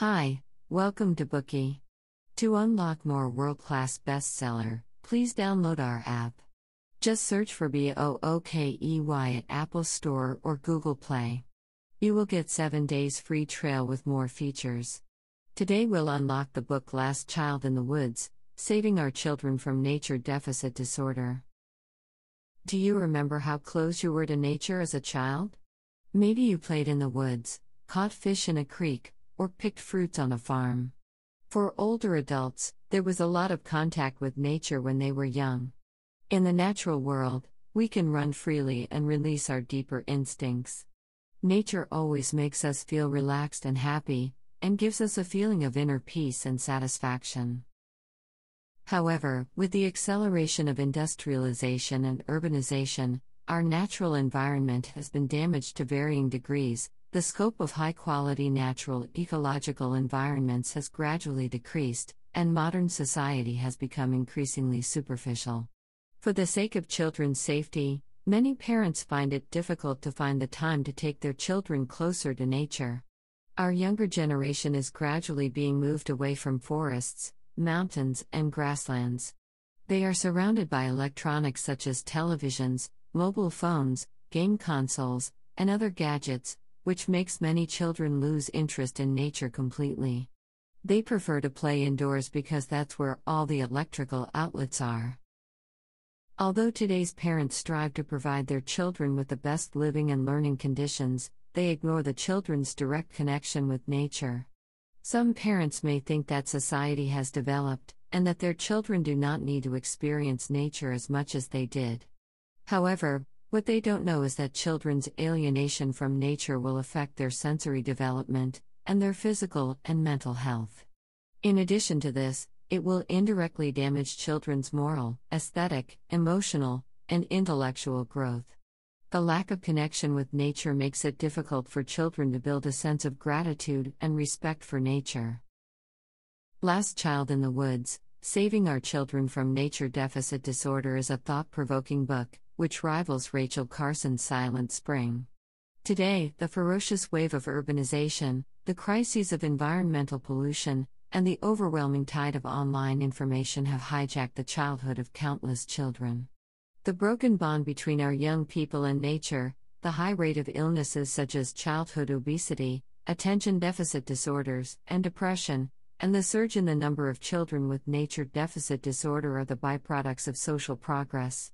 Hi, welcome to Bookie. To unlock more world class bestseller, please download our app. Just search for B O O K E Y at Apple Store or Google Play. You will get 7 days free trial with more features. Today we'll unlock the book Last Child in the Woods Saving Our Children from Nature Deficit Disorder. Do you remember how close you were to nature as a child? Maybe you played in the woods, caught fish in a creek, or picked fruits on a farm. For older adults, there was a lot of contact with nature when they were young. In the natural world, we can run freely and release our deeper instincts. Nature always makes us feel relaxed and happy, and gives us a feeling of inner peace and satisfaction. However, with the acceleration of industrialization and urbanization, our natural environment has been damaged to varying degrees. The scope of high quality natural ecological environments has gradually decreased, and modern society has become increasingly superficial. For the sake of children's safety, many parents find it difficult to find the time to take their children closer to nature. Our younger generation is gradually being moved away from forests, mountains, and grasslands. They are surrounded by electronics such as televisions, mobile phones, game consoles, and other gadgets, which makes many children lose interest in nature completely. They prefer to play indoors because that's where all the electrical outlets are. Although today's parents strive to provide their children with the best living and learning conditions, they ignore the children's direct connection with nature. Some parents may think that society has developed, and that their children do not need to experience nature as much as they did. However, what they don't know is that children's alienation from nature will affect their sensory development and their physical and mental health. In addition to this, it will indirectly damage children's moral, aesthetic, emotional, and intellectual growth. The lack of connection with nature makes it difficult for children to build a sense of gratitude and respect for nature. Last Child in the Woods Saving Our Children from Nature Deficit Disorder is a thought provoking book which rivals Rachel Carson's Silent Spring. Today, the ferocious wave of urbanization, the crises of environmental pollution, and the overwhelming tide of online information have hijacked the childhood of countless children. The broken bond between our young people and nature, the high rate of illnesses such as childhood obesity, attention deficit disorders, and depression, and the surge in the number of children with nature deficit disorder are the byproducts of social progress.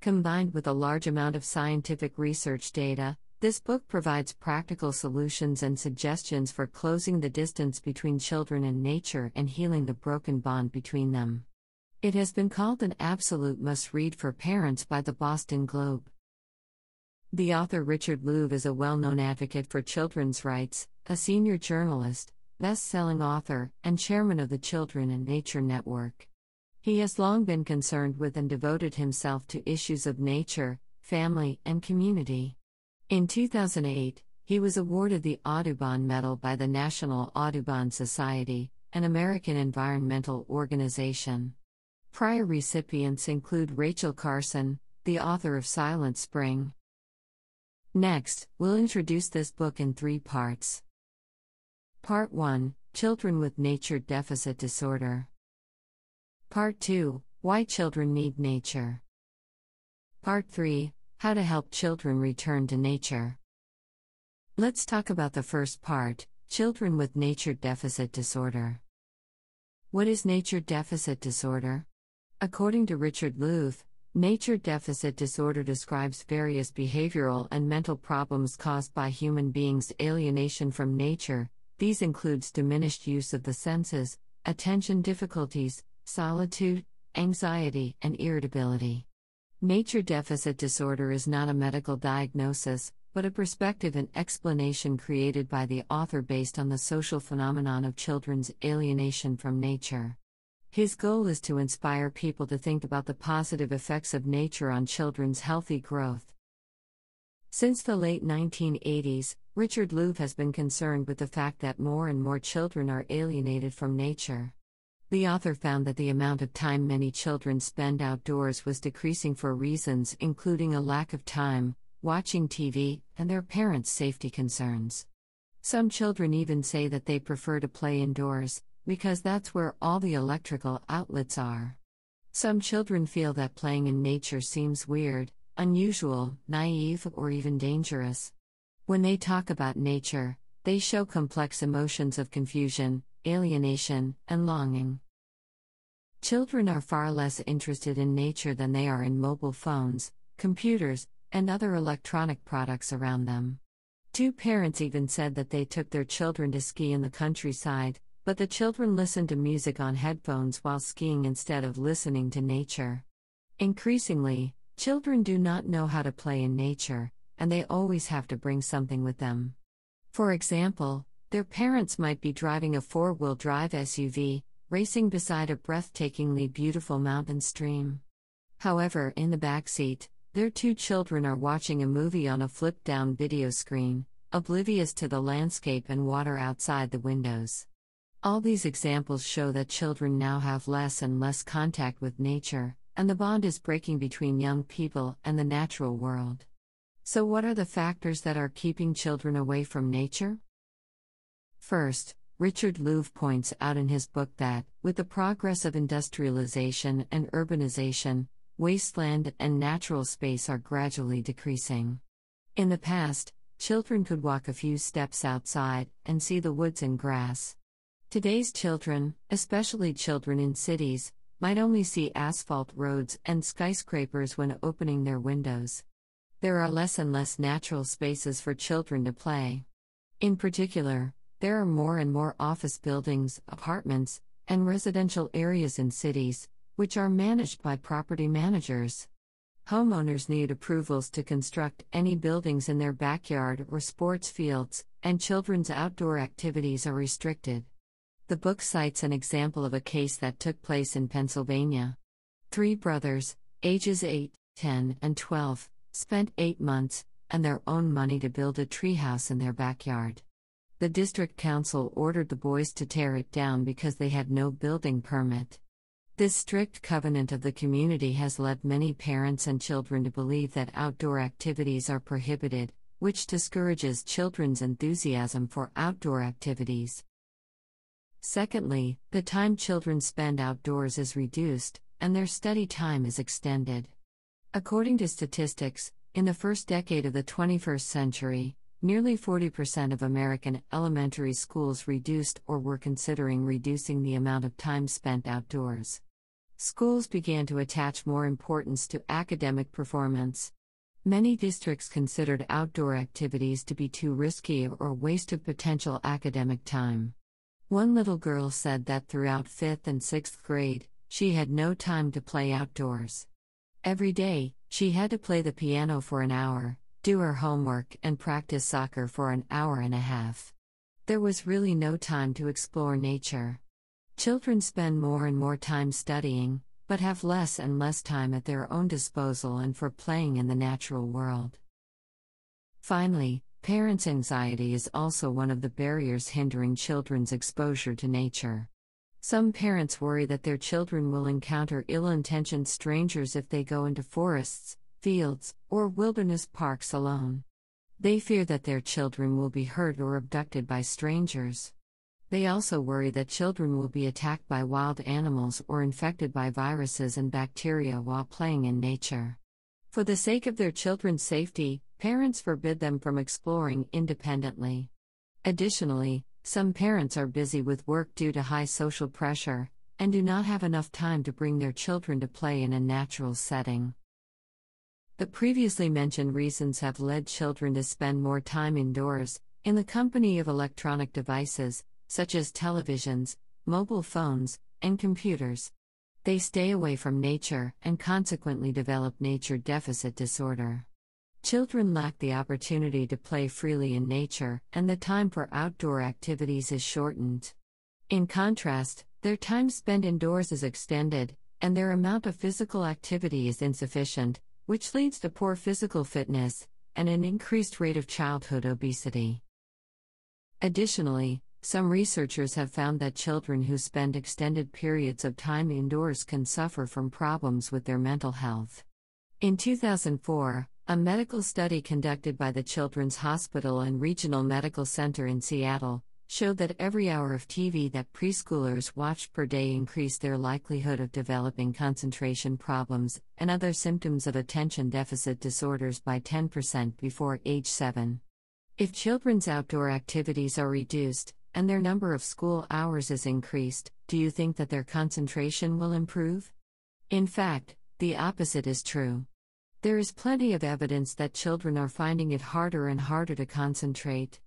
Combined with a large amount of scientific research data, this book provides practical solutions and suggestions for closing the distance between children and nature and healing the broken bond between them. It has been called an absolute must read for parents by the Boston Globe. The author Richard Louv is a well known advocate for children's rights, a senior journalist, best selling author, and chairman of the Children and Nature Network. He has long been concerned with and devoted himself to issues of nature, family, and community. In 2008, he was awarded the Audubon Medal by the National Audubon Society, an American environmental organization. Prior recipients include Rachel Carson, the author of Silent Spring. Next, we'll introduce this book in three parts. Part 1 Children with Nature Deficit Disorder. Part 2 Why Children Need Nature. Part 3 How to Help Children Return to Nature. Let's talk about the first part Children with Nature Deficit Disorder. What is nature deficit disorder? According to Richard Luth, nature deficit disorder describes various behavioral and mental problems caused by human beings' alienation from nature. These includes diminished use of the senses, attention difficulties, solitude, anxiety, and irritability. Nature deficit disorder is not a medical diagnosis, but a perspective and explanation created by the author based on the social phenomenon of children's alienation from nature. His goal is to inspire people to think about the positive effects of nature on children's healthy growth. Since the late 1980s, Richard Louv has been concerned with the fact that more and more children are alienated from nature. The author found that the amount of time many children spend outdoors was decreasing for reasons including a lack of time, watching TV, and their parents' safety concerns. Some children even say that they prefer to play indoors, because that's where all the electrical outlets are. Some children feel that playing in nature seems weird, unusual, naive, or even dangerous. When they talk about nature, they show complex emotions of confusion, alienation, and longing. Children are far less interested in nature than they are in mobile phones, computers, and other electronic products around them. Two parents even said that they took their children to ski in the countryside, but the children listened to music on headphones while skiing instead of listening to nature. Increasingly, children do not know how to play in nature, and they always have to bring something with them. For example, their parents might be driving a four wheel drive SUV, racing beside a breathtakingly beautiful mountain stream. However, in the back seat, their two children are watching a movie on a flip down video screen, oblivious to the landscape and water outside the windows. All these examples show that children now have less and less contact with nature, and the bond is breaking between young people and the natural world. So, what are the factors that are keeping children away from nature? First, Richard Louv points out in his book that, with the progress of industrialization and urbanization, wasteland and natural space are gradually decreasing. In the past, children could walk a few steps outside and see the woods and grass. Today's children, especially children in cities, might only see asphalt roads and skyscrapers when opening their windows. There are less and less natural spaces for children to play. In particular, there are more and more office buildings, apartments, and residential areas in cities, which are managed by property managers. Homeowners need approvals to construct any buildings in their backyard or sports fields, and children's outdoor activities are restricted. The book cites an example of a case that took place in Pennsylvania. Three brothers, ages 8, 10, and 12, spent eight months and their own money to build a treehouse in their backyard the district council ordered the boys to tear it down because they had no building permit. This strict covenant of the community has led many parents and children to believe that outdoor activities are prohibited, which discourages children's enthusiasm for outdoor activities. Secondly, the time children spend outdoors is reduced, and their study time is extended. According to statistics, in the first decade of the 21st century, Nearly 40% of American elementary schools reduced or were considering reducing the amount of time spent outdoors. Schools began to attach more importance to academic performance. Many districts considered outdoor activities to be too risky or waste of potential academic time. One little girl said that throughout 5th and 6th grade, she had no time to play outdoors. Every day, she had to play the piano for an hour, do her homework, and practice soccer for an hour and a half. There was really no time to explore nature. Children spend more and more time studying, but have less and less time at their own disposal and for playing in the natural world. Finally, parents' anxiety is also one of the barriers hindering children's exposure to nature. Some parents worry that their children will encounter ill intentioned strangers if they go into forests, fields, or wilderness parks alone. They fear that their children will be hurt or abducted by strangers. They also worry that children will be attacked by wild animals or infected by viruses and bacteria while playing in nature. For the sake of their children's safety, parents forbid them from exploring independently. Additionally, some parents are busy with work due to high social pressure and do not have enough time to bring their children to play in a natural setting. The previously mentioned reasons have led children to spend more time indoors, in the company of electronic devices, such as televisions, mobile phones, and computers. They stay away from nature and consequently develop nature deficit disorder. Children lack the opportunity to play freely in nature, and the time for outdoor activities is shortened. In contrast, their time spent indoors is extended, and their amount of physical activity is insufficient, which leads to poor physical fitness and an increased rate of childhood obesity. Additionally, some researchers have found that children who spend extended periods of time indoors can suffer from problems with their mental health. In 2004, a medical study conducted by the Children's Hospital and Regional Medical Center in Seattle showed that every hour of TV that preschoolers watched per day increased their likelihood of developing concentration problems and other symptoms of attention deficit disorders by 10% before age 7. If children's outdoor activities are reduced, and their number of school hours is increased, do you think that their concentration will improve? In fact, the opposite is true. There is plenty of evidence that children are finding it harder and harder to concentrate.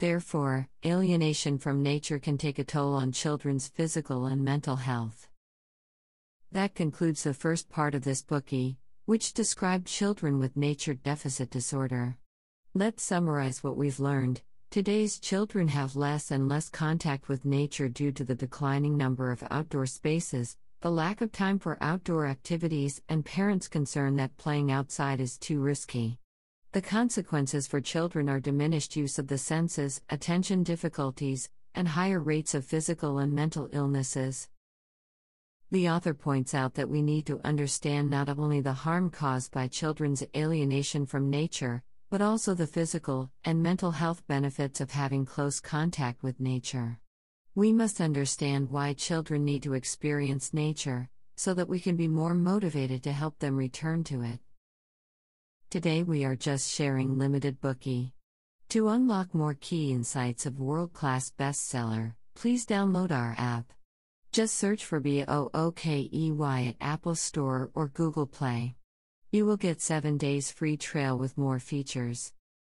Therefore, alienation from nature can take a toll on children's physical and mental health. That concludes the first part of this bookie, which described children with nature deficit disorder. Let's summarize what we've learned. Today's children have less and less contact with nature due to the declining number of outdoor spaces, the lack of time for outdoor activities, and parents' concern that playing outside is too risky. The consequences for children are diminished use of the senses, attention difficulties, and higher rates of physical and mental illnesses. The author points out that we need to understand not only the harm caused by children's alienation from nature, but also the physical and mental health benefits of having close contact with nature. We must understand why children need to experience nature, so that we can be more motivated to help them return to it. Today we are just sharing limited bookie. To unlock more key insights of world-class bestseller, please download our app. Just search for BOOKEY at Apple Store or Google Play. You will get 7 days free trial with more features.